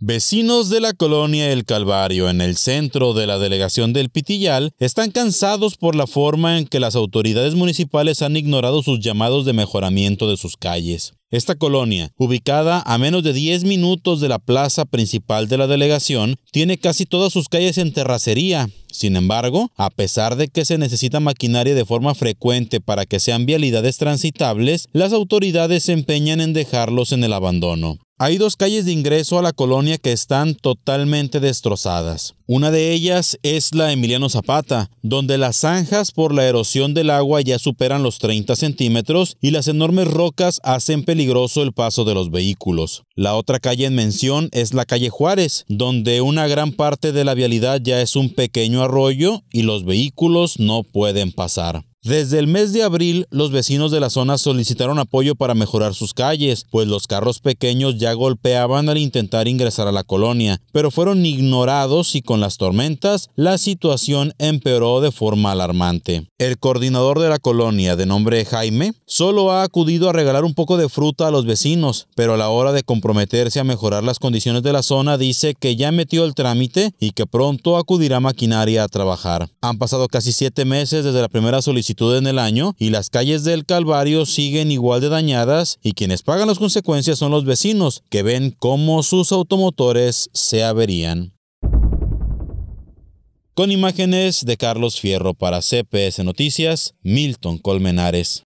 Vecinos de la colonia El Calvario, en el centro de la delegación del Pitillal, están cansados por la forma en que las autoridades municipales han ignorado sus llamados de mejoramiento de sus calles. Esta colonia, ubicada a menos de 10 minutos de la plaza principal de la delegación, tiene casi todas sus calles en terracería. Sin embargo, a pesar de que se necesita maquinaria de forma frecuente para que sean vialidades transitables, las autoridades se empeñan en dejarlos en el abandono. Hay dos calles de ingreso a la colonia que están totalmente destrozadas. Una de ellas es la Emiliano Zapata, donde las zanjas por la erosión del agua ya superan los 30 centímetros y las enormes rocas hacen peligroso el paso de los vehículos. La otra calle en mención es la calle Juárez, donde una gran parte de la vialidad ya es un pequeño arroyo y los vehículos no pueden pasar. Desde el mes de abril, los vecinos de la zona solicitaron apoyo para mejorar sus calles, pues los carros pequeños ya golpeaban al intentar ingresar a la colonia, pero fueron ignorados y con las tormentas, la situación empeoró de forma alarmante. El coordinador de la colonia, de nombre Jaime, solo ha acudido a regalar un poco de fruta a los vecinos, pero a la hora de comprometerse a mejorar las condiciones de la zona, dice que ya metió el trámite y que pronto acudirá maquinaria a trabajar. Han pasado casi siete meses desde la primera solicitud en el año y las calles del Calvario siguen igual de dañadas y quienes pagan las consecuencias son los vecinos que ven cómo sus automotores se averían. Con imágenes de Carlos Fierro para CPS Noticias, Milton Colmenares.